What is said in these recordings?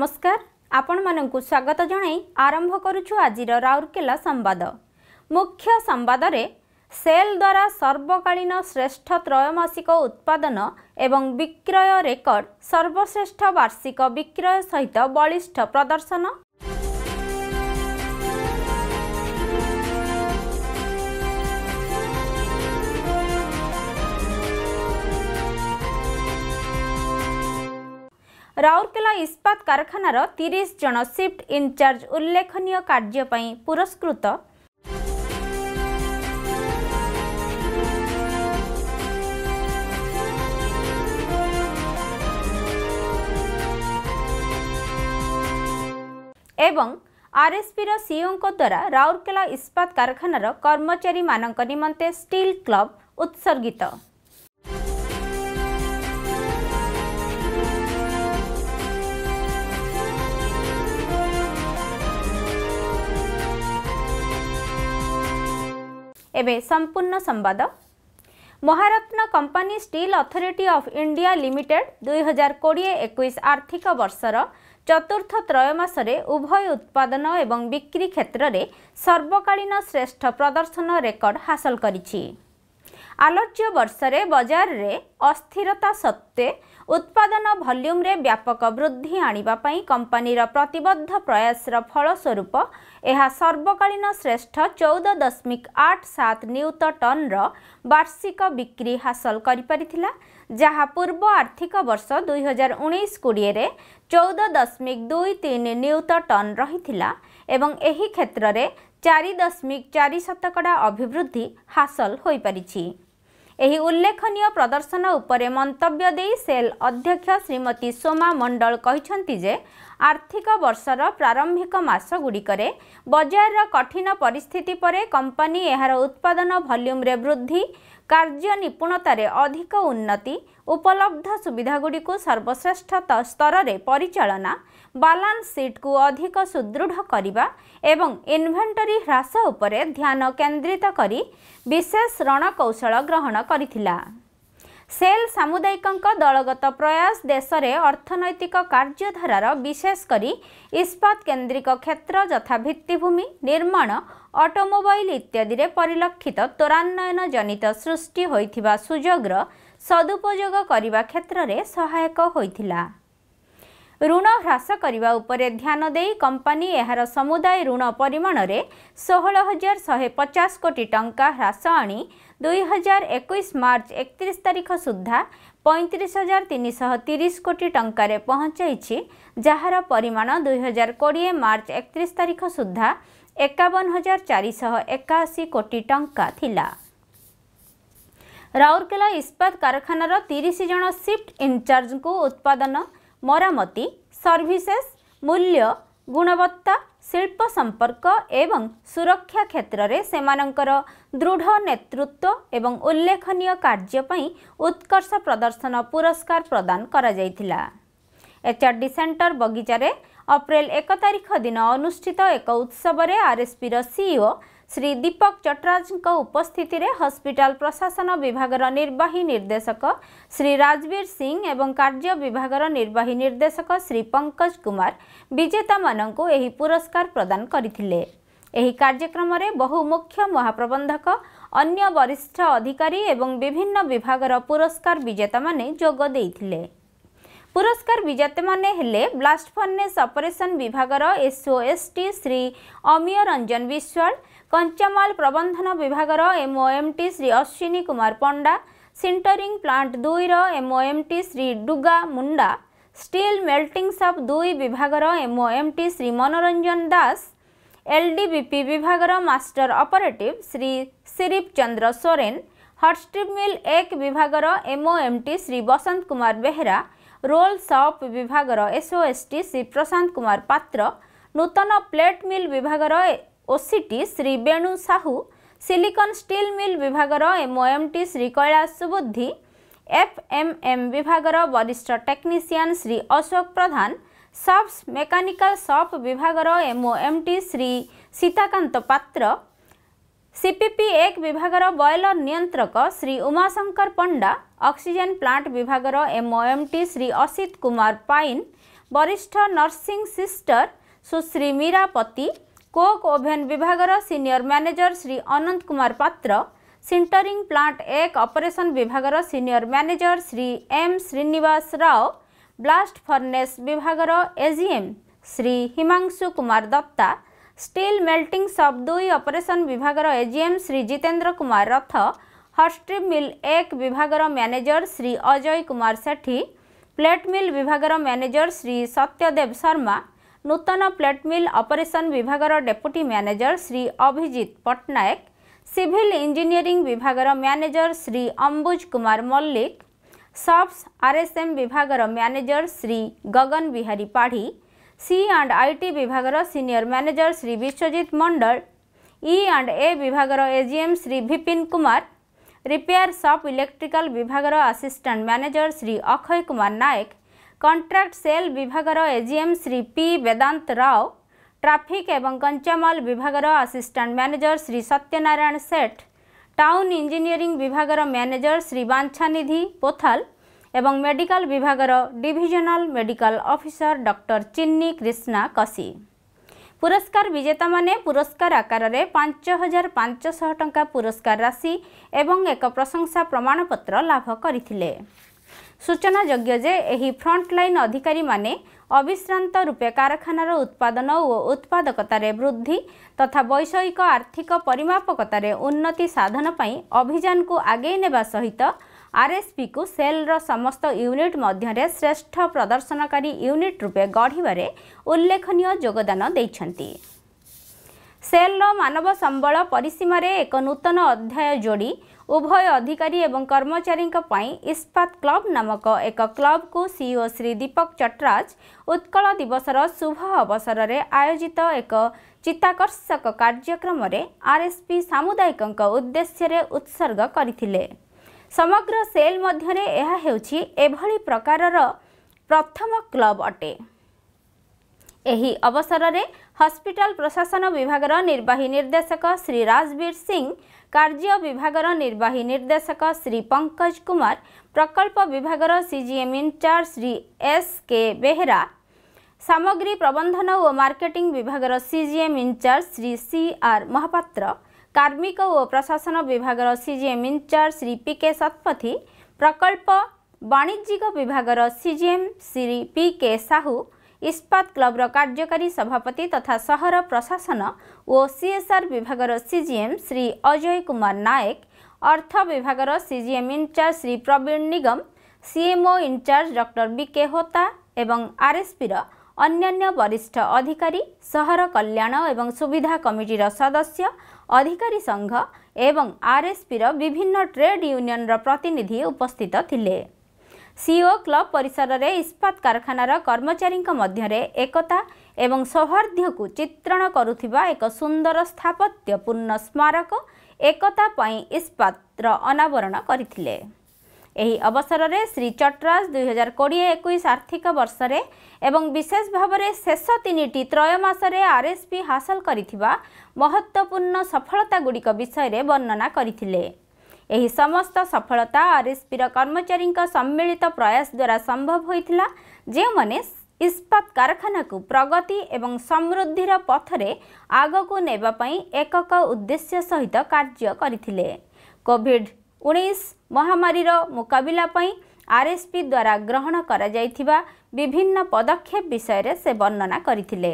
ନମସ୍କାର ଆପଣମାନଙ୍କୁ ସ୍ୱାଗତ ଜଣାଇ ଆରମ୍ଭ କରୁଛୁ ଆଜିର ରାଉରକେଲା ସମ୍ବାଦ ମୁଖ୍ୟ ସମ୍ବାଦରେ ସେଲ୍ ଦ୍ୱାରା ସର୍ବକାଳୀନ ଶ୍ରେଷ୍ଠ ତ୍ରୟମାସିକ ଉତ୍ପାଦନ ଏବଂ ବିକ୍ରୟ ରେକର୍ଡ ସର୍ବଶ୍ରେଷ୍ଠ ବାର୍ଷିକ ବିକ୍ରୟ ସହିତ ବଳିଷ୍ଠ ପ୍ରଦର୍ଶନ ରାଉରକେଲା ଇସ୍ପାତ କାରଖାନାର ତିରିଶ ଜଣ ସିଫ୍ଟ ଇନ୍ଚାର୍ଜ ଉଲ୍ଲେଖନୀୟ କାର୍ଯ୍ୟ ପାଇଁ ପୁରସ୍କୃତ ଏବଂ ଆର୍ଏସ୍ପିର ସିଇଓଙ୍କ ଦ୍ୱାରା ରାଉରକେଲା ଇସ୍ପାତ କାରଖାନାର କର୍ମଚାରୀମାନଙ୍କ ନିମନ୍ତେ ଷ୍ଟିଲ୍ କ୍ଲବ୍ ଉତ୍ସର୍ଗିତ ଏବେ ସମ୍ପୂର୍ଣ୍ଣ ସମ୍ବାଦ Maharatna company steel authority of India limited ଦୁଇହଜାର କୋଡ଼ିଏ ଏକୋଇଶ ଆର୍ଥିକ ବର୍ଷର ଚତୁର୍ଥ ତ୍ରୟମାସରେ ଉଭୟ ଉତ୍ପାଦନ ଏବଂ ବିକ୍ରି କ୍ଷେତ୍ରରେ ସର୍ବକାଳୀନ ଶ୍ରେଷ୍ଠ ପ୍ରଦର୍ଶନ ରେକର୍ଡ ହାସଲ କରିଛି ଆଲୋଚ୍ୟ ବର୍ଷରେ ବଜାରରେ ଅସ୍ଥିରତା ସତ୍ତ୍ୱେ ଉତ୍ପାଦନ ଭଲ୍ୟୁମ୍ରେ ବ୍ୟାପକ ବୃଦ୍ଧି ଆଣିବା ପାଇଁ କମ୍ପାନୀର ପ୍ରତିବଦ୍ଧ ପ୍ରୟାସର ଫଳସ୍ୱରୂପ ଏହା ସର୍ବକାଳୀନ ଶ୍ରେଷ୍ଠ ଚଉଦ ଦଶମିକ ଆଠ ସାତ ନିୟୁତ ଟନ୍ର ବାର୍ଷିକ ବିକ୍ରି ହାସଲ କରିପାରିଥିଲା ଯାହା ପୂର୍ବ ଆର୍ଥିକ ବର୍ଷ ଦୁଇହଜାର ଉଣେଇଶ କୋଡ଼ିଏରେ ଚଉଦ ଦଶମିକ ଦୁଇ ତିନି ନିୟୁତ ଟନ୍ ରହିଥିଲା ଏବଂ ଏହି କ୍ଷେତ୍ରରେ ଚାରି ଦଶମିକ ଚାରି ଶତକଡ଼ା ଅଭିବୃଦ୍ଧି ହାସଲ ହୋଇପାରିଛି ଏହି ଉଲ୍ଲେଖନୀୟ ପ୍ରଦର୍ଶନ ଉପରେ ମନ୍ତବ୍ୟ ଦେଇ ସେଲ୍ ଅଧ୍ୟକ୍ଷ ଶ୍ରୀମତୀ ସୋମା ମଣ୍ଡଳ କହିଛନ୍ତି ଯେ ଆର୍ଥିକ ବର୍ଷର ପ୍ରାରମ୍ଭିକ ମାସଗୁଡ଼ିକରେ ବଜାରର କଠିନ ପରିସ୍ଥିତି ପରେ କମ୍ପାନୀ ଏହାର ଉତ୍ପାଦନ ଭଲ୍ୟୁମ୍ରେ ବୃଦ୍ଧି କାର୍ଯ୍ୟ ନିପୁଣତାରେ ଅଧିକ ଉନ୍ନତି ଉପଲବ୍ଧ ସୁବିଧାଗୁଡ଼ିକୁ ସର୍ବଶ୍ରେଷ୍ଠ ସ୍ତରରେ ପରିଚାଳନା ବାଲାନ୍ସ ସିଟ୍କୁ ଅଧିକ ସୁଦୃଢ଼ କରିବା ଏବଂ ଇନ୍ଭେଣ୍ଟରୀ ହ୍ରାସ ଉପରେ ଧ୍ୟାନ କେନ୍ଦ୍ରିତ କରି ବିଶେଷ ରଣକୌଶଳ ଗ୍ରହଣ କରିଥିଲା ସେଲ୍ ସାମୁଦାୟିକଙ୍କ ଦଳଗତ ପ୍ରୟାସ ଦେଶରେ ଅର୍ଥନୈତିକ କାର୍ଯ୍ୟଧାରାର ବିଶେଷ କରି ଇସ୍ପାତ କେନ୍ଦ୍ରିକ କ୍ଷେତ୍ର ଯଥା ଭିତ୍ତିଭୂମି ନିର୍ମାଣ ଅଟୋମୋବାଇଲ୍ ଇତ୍ୟାଦିରେ ପରିଲକ୍ଷିତ ତ୍ୱରାନ୍ୱୟନ ଜନିତ ସୃଷ୍ଟି ହୋଇଥିବା ସୁଯୋଗର ସଦୁପଯୋଗ କରିବା କ୍ଷେତ୍ରରେ ସହାୟକ ହୋଇଥିଲା ଋଣ ହ୍ରାସ କରିବା ଉପରେ ଧ୍ୟାନ ଦେଇ କମ୍ପାନୀ ଏହାର ସମୁଦାୟ ଋଣ ପରିମାଣରେ ଷୋହଳ ହଜାର ଶହେ ପଚାଶ କୋଟି ଟଙ୍କା ହ୍ରାସ ଆଣି ଦୁଇହଜାର ଏକୋଇଶ ମାର୍ଚ୍ଚ ଏକତିରିଶ ତାରିଖ ସୁଦ୍ଧା ପଇଁତିରିଶ ହଜାର ତିନିଶହ ତିରିଶ କୋଟି ଟଙ୍କାରେ ପହଞ୍ଚାଇଛି ଯାହାର ପରିମାଣ ଦୁଇହଜାର କୋଡ଼ିଏ ମାର୍ଚ୍ଚ ଏକତିରିଶ ତାରିଖ ସୁଦ୍ଧା ଏକାବନ ହଜାର ଚାରିଶହ ଏକାଅଶୀ କୋଟି ଟଙ୍କା ଥିଲା ରାଉରକେଲା ଇସ୍ପାତ କାରଖାନାର ତିରିଶ ଜଣ ସିଫ୍ଟ ଇନ୍ଚାର୍ଜଙ୍କୁ ଉତ୍ପାଦନ ମରାମତି ସର୍ଭିସେସ୍ ମୂଲ୍ୟ ଗୁଣବତ୍ତା ଶିଳ୍ପ ସମ୍ପର୍କ ଏବଂ ସୁରକ୍ଷା କ୍ଷେତ୍ରରେ ସେମାନଙ୍କର ଦୃଢ଼ ନେତୃତ୍ୱ ଏବଂ ଉଲ୍ଲେଖନୀୟ କାର୍ଯ୍ୟ ପାଇଁ ଉତ୍କର୍ଷ ପ୍ରଦର୍ଶନ ପୁରସ୍କାର ପ୍ରଦାନ କରାଯାଇଥିଲା ଏଚ୍ଆର୍ଡି ସେଣ୍ଟର ବଗିଚାରେ ଅପ୍ରେଲ ଏକ ତାରିଖ ଦିନ ଅନୁଷ୍ଠିତ ଏକ ଉତ୍ସବରେ ଆର୍ଏସ୍ପିର ସିଇଓ ଶ୍ରୀ ଦୀପକ ଚଟରାଜଙ୍କ ଉପସ୍ଥିତିରେ ହସ୍ପିଟାଲ ପ୍ରଶାସନ ବିଭାଗର ନିର୍ବାହୀ ନିର୍ଦ୍ଦେଶକ ଶ୍ରୀ ରାଜବୀର ସିଂ ଏବଂ କାର୍ଯ୍ୟ ବିଭାଗର ନିର୍ବାହୀ ନିର୍ଦ୍ଦେଶକ ଶ୍ରୀ ପଙ୍କଜ କୁମାର ବିଜେତାମାନଙ୍କୁ ଏହି ପୁରସ୍କାର ପ୍ରଦାନ କରିଥିଲେ ଏହି କାର୍ଯ୍ୟକ୍ରମରେ ବହୁ ମୁଖ୍ୟ ମହାପ୍ରବନ୍ଧକ ଅନ୍ୟ ବରିଷ୍ଠ ଅଧିକାରୀ ଏବଂ ବିଭିନ୍ନ ବିଭାଗର ପୁରସ୍କାର ବିଜେତାମାନେ ଯୋଗ ଦେଇଥିଲେ ପୁରସ୍କାର ବିଜେତାମାନେ ହେଲେ ବ୍ଲାଷ୍ଟ ଫର୍ନେସ୍ ଅପରେସନ୍ ବିଭାଗର ଏସ୍ଓଏସ୍ଟି ଶ୍ରୀ ଅମିୟ ରଞ୍ଜନ ବିଶ୍ୱାଳ କଞ୍ଚାମାଲ ପ୍ରବନ୍ଧନ ବିଭାଗର MOMT Shri Ashwini Kumar Panda sintering plant ଦୁଇର MOMT Shri Duga Munda steel melting shop ଦୁଇ ବିଭାଗର ଏମ୍ଓଏମ୍ଟି ଶ୍ରୀ ମନୋରଞ୍ଜନ ଦାସ ଏଲ୍ଡିବିପି ବିଭାଗର master operative Shri Sirip Chandra Soren hot strip mill ଏକ ବିଭାଗର MOMT Shri Basanta Kumar Behera roll shop ବିଭାଗର ଏସ୍ଓଏସ୍ଟି ଶ୍ରୀ ପ୍ରଶାନ୍ତ କୁମାର ପାତ୍ର ନୂତନ ପ୍ଲେଟ୍ ମିଲ୍ ବିଭାଗର OCT Shri Benu Sahu silicon steel mill ବିଭାଗର ଏମ୍ଓଏମ୍ଟି ଶ୍ରୀ କୈଳାସ ସୁବୁଦ୍ଧି ଏଫ୍ଏମ୍ଏମ୍ ବିଭାଗର ବରିଷ୍ଠ technician Shri Ashok Pradhan shops mechanical shop ବିଭାଗର ଏମ୍ଓଏମ୍ଟି ଶ୍ରୀ ସୀତାକାନ୍ତ ପାତ୍ର सीपीपी एक विभाग बयलर नियंत्रक श्री उमाशंकर पंडा अक्सीजेन प्लांट विभाग एमओएम टी श्री असित कुमार पाइन वरिष्ठ nursing sister Sushri Mirapati coke oven विभाग senior manager Shri Ananta Kumar Patra sintering plant एक अपरेसन विभाग senior manager Shri M Srinivas Rao blast furnace विभाग AGM Shri Himanshu Kumar Dutta steel melting shop दुई अपरेसन विभाग एजीएम श्री जितेन्द्र कुमार रथ हस्ट्रीप मिल एक विभाग manager Shri Ajay Kumar Sethi plate mill विभाग मैनेजर श्री सत्यदेव शर्मा नूतन प्लेट मिल अपरेसन विभाग deputy manager Shri Abhijit Pattnaik civil engineering विभाग manager Shri Ambuj Kumar Mallik shops RSM विभाग manager Shri Gagan Bihari Padhi C and IT ବିଭାଗର senior manager Shri Biswajit Mandal E and A ବିଭାଗର AGM Shri Vipin Kumar repair shop electrical ବିଭାଗର assistant manager Shri Akshay Kumar Nayak contract cell ବିଭାଗର AGM Shri P Vedanta Rao traffic ଏବଂ କଞ୍ଚାମାଲ ବିଭାଗର assistant manager Shri Satyanarayan Seth town engineering ବିଭାଗର ମ୍ୟାନେଜର ଶ୍ରୀ ବାଞ୍ଛାନିଧି ପୋଥାଲ ଏବଂ ମେଡିକାଲ ବିଭାଗର divisional medical officer doctor Chinni Krishna Kasi ପୁରସ୍କାର ବିଜେତାମାନେ ପୁରସ୍କାର ଆକାରରେ ପାଞ୍ଚ ହଜାର ପାଞ୍ଚଶହ ଟଙ୍କା ପୁରସ୍କାର ରାଶି ଏବଂ ଏକ ପ୍ରଶଂସା ପ୍ରମାଣପତ୍ର ଲାଭ କରିଥିଲେ ସୂଚନାଯୋଗ୍ୟ ଯେ ଏହି ଫ୍ରଣ୍ଟଲାଇନ୍ ଅଧିକାରୀମାନେ ଅବିଶ୍ରାନ୍ତ ରୂପେ କାରଖାନାର ଉତ୍ପାଦନ ଓ ଉତ୍ପାଦକତାରେ ବୃଦ୍ଧି ତଥା ବୈଷୟିକ ଆର୍ଥିକ ପରିମାପକତାରେ ଉନ୍ନତି ସାଧନ ପାଇଁ ଅଭିଯାନକୁ ଆଗେଇ ନେବା ସହିତ ଆର୍ଏସ୍ପିକୁ ସେଲ୍ର ସମସ୍ତ ୟୁନିଟ୍ ମଧ୍ୟରେ ଶ୍ରେଷ୍ଠ ପ୍ରଦର୍ଶନକାରୀ ୟୁନିଟ୍ ରୂପେ ଗଢ଼ିବାରେ ଉଲ୍ଲେଖନୀୟ ଯୋଗଦାନ ଦେଇଛନ୍ତି ସେଲ୍ର ମାନବ ସମ୍ବଳ ପରିସୀମାରେ ଏକ ନୂତନ ଅଧ୍ୟାୟ ଯୋଡ଼ି ଉଭୟ ଅଧିକାରୀ ଏବଂ କର୍ମଚାରୀଙ୍କ ପାଇଁ ଇସ୍ପାତ କ୍ଲବ ନାମକ ଏକ କ୍ଲବକୁ ସିଇଓ ଶ୍ରୀ ଦୀପକ ଚଟ୍ରାଜ ଉତ୍କଳ ଦିବସର ଶୁଭ ଅବସରରେ ଆୟୋଜିତ ଏକ ଚିତ୍ତାକର୍ଷକ କାର୍ଯ୍ୟକ୍ରମରେ ଆର୍ଏସ୍ପି ସାମୁଦାୟିକଙ୍କ ଉଦ୍ଦେଶ୍ୟରେ ଉତ୍ସର୍ଗ କରିଥିଲେ ସମଗ୍ର ସେଲ୍ ମଧ୍ୟରେ ଏହା ହେଉଛି ଏଭଳି ପ୍ରକାରର ପ୍ରଥମ କ୍ଲବ୍ ଅଟେ ଏହି ଅବସରରେ ହସ୍ପିଟାଲ ପ୍ରଶାସନ ବିଭାଗର ନିର୍ବାହୀ ନିର୍ଦ୍ଦେଶକ ଶ୍ରୀ ରାଜବୀର ସିଂ କାର୍ଯ୍ୟ ବିଭାଗର ନିର୍ବାହୀ ନିର୍ଦ୍ଦେଶକ ଶ୍ରୀ ପଙ୍କଜ କୁମାର ପ୍ରକଳ୍ପ ବିଭାଗର CGM incharge Shri S K Behera ସାମଗ୍ରୀ ପ୍ରବନ୍ଧନ ଓ ମାର୍କେଟିଂ ବିଭାଗର CGM incharge Shri C R Mohapatra कार्मिक ओ प्रशासन विभाग सीजीएम इनचार्ज श्री पी के शतपथी प्रकल्प ବାଣିଜ୍ୟିକ ବିଭାଗର CGM Shri P K Sahu Ispat କ୍ଲବର କାର୍ଯ୍ୟକାରୀ ସଭାପତି ତଥା ସହର ପ୍ରଶାସନ ଓ ସିଏସ୍ଆର୍ ବିଭାଗର ସିଜିଏମ୍ ଶ୍ରୀ ଅଜୟ କୁମାର ନାୟକ ଅର୍ଥ ବିଭାଗର CGM incharge Shri Prabin Nigam CMO incharge doctor B K Hota ଏବଂ ଆର୍ଏସ୍ପିର ଅନ୍ୟାନ୍ୟ ବରିଷ୍ଠ ଅଧିକାରୀ ସହର କଲ୍ୟାଣ ଏବଂ ସୁବିଧା କମିଟିର ସଦସ୍ୟ ଅଧିକାରୀ ସଂଘ ଏବଂ ଆର୍ଏସ୍ପିର ବିଭିନ୍ନ ଟ୍ରେଡ୍ ୟୁନିୟନ୍ର ପ୍ରତିନିଧି ଉପସ୍ଥିତ ଥିଲେ ସିଓ କ୍ଲବ ପରିସରରେ ଇସ୍ପାତ କାରଖାନାର କର୍ମଚାରୀଙ୍କ ମଧ୍ୟରେ ଏକତା ଏବଂ ସୌହାର୍ଦ୍ଦ୍ୟକୁ ଚିତ୍ରଣ କରୁଥିବା ଏକ ସୁନ୍ଦର ସ୍ଥାପତ୍ୟପୂର୍ଣ୍ଣ ସ୍ମାରକ ଏକତା ପାଇଁ ଇସ୍ପାତର ଅନାବରଣ କରିଥିଲେ ଏହି ଅବସରରେ ଶ୍ରୀ ଚଟ୍ରାଜ ଦୁଇହଜାର କୋଡ଼ିଏ ଏକୋଇଶ ଆର୍ଥିକ ବର୍ଷରେ ଏବଂ ବିଶେଷ ଭାବରେ ଶେଷ ତିନିଟି ତ୍ରୟମାସରେ ଆର୍ଏସ୍ପି ହାସଲ କରିଥିବା ମହତ୍ତ୍ୱପୂର୍ଣ୍ଣ ସଫଳତାଗୁଡ଼ିକ ବିଷୟରେ ବର୍ଣ୍ଣନା କରିଥିଲେ ଏହି ସମସ୍ତ ସଫଳତା ଆର୍ଏସ୍ପିର କର୍ମଚାରୀଙ୍କ ସମ୍ମିଳିତ ପ୍ରୟାସ ଦ୍ୱାରା ସମ୍ଭବ ହୋଇଥିଲା ଯେଉଁମାନେ ଇସ୍ପାତ କାରଖାନାକୁ ପ୍ରଗତି ଏବଂ ସମୃଦ୍ଧିର ପଥରେ ଆଗକୁ ନେବା ପାଇଁ ଏକକ ଉଦ୍ଦେଶ୍ୟ ସହିତ କାର୍ଯ୍ୟ କରିଥିଲେ କୋଭିଡ଼୍ ଉଣେଇଶ ମହାମାରୀର ମୁକାବିଲା ପାଇଁ ଆର୍ଏସ୍ପି ଦ୍ୱାରା ଗ୍ରହଣ କରାଯାଇଥିବା ବିଭିନ୍ନ ପଦକ୍ଷେପ ବିଷୟରେ ସେ ବର୍ଣ୍ଣନା କରିଥିଲେ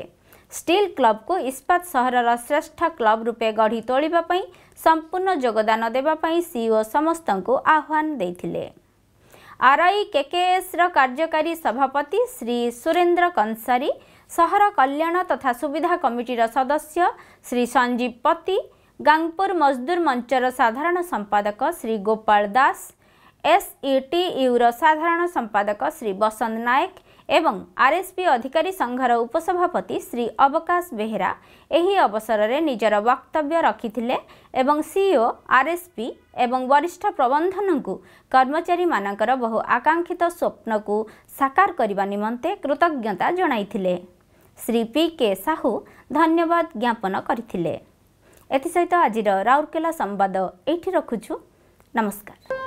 ଷ୍ଟିଲ୍ କ୍ଲବ୍କୁ ଇସ୍ପାତ ସହରର ଶ୍ରେଷ୍ଠ କ୍ଲବ୍ ରୂପେ ଗଢ଼ି ତୋଳିବା ପାଇଁ ସମ୍ପୂର୍ଣ୍ଣ ଯୋଗଦାନ ଦେବା ପାଇଁ ସିଇଓ ସମସ୍ତଙ୍କୁ ଆହ୍ୱାନ ଦେଇଥିଲେ ଆର୍ଆଇ କେକେଏସ୍ର କାର୍ଯ୍ୟକାରୀ ସଭାପତି ଶ୍ରୀ ସୁରେନ୍ଦ୍ର କଂସାରୀ ସହର କଲ୍ୟାଣ ତଥା ସୁବିଧା କମିଟିର ସଦସ୍ୟ ଶ୍ରୀ ସଞ୍ଜୀବ ପତି ଗାଙ୍ଗପୁର ମଜଦୁର ମଞ୍ଚର ସାଧାରଣ ସମ୍ପାଦକ ଶ୍ରୀ ଗୋପାଳ ଦାସ ଏସ୍ଇଟିୟୁର ସାଧାରଣ ସମ୍ପାଦକ ଶ୍ରୀ ବସନ୍ତ ନାୟକ ଏବଂ ଆର୍ଏସ୍ପି ଅଧିକାରୀ ସଂଘର ଉପସଭାପତି ଶ୍ରୀ ଅବକାଶ ବେହେରା ଏହି ଅବସରରେ ନିଜର ବକ୍ତବ୍ୟ ରଖିଥିଲେ ଏବଂ ସିଇଓ ଆର୍ଏସ୍ପି ଏବଂ ବରିଷ୍ଠ ପ୍ରବନ୍ଧନଙ୍କୁ କର୍ମଚାରୀମାନଙ୍କର ବହୁ ଆକାଂକ୍ଷିତ ସ୍ୱପ୍ନକୁ ସାକାର କରିବା ନିମନ୍ତେ କୃତଜ୍ଞତା ଜଣାଇଥିଲେ ଶ୍ରୀ ପି କେ ସାହୁ ଧନ୍ୟବାଦ ଜ୍ଞାପନ କରିଥିଲେ ଏଥିସହିତ ଆଜିର ରାଉରକେଲା ସମ୍ବାଦ ଏଇଠି ରଖୁଛୁ ନମସ୍କାର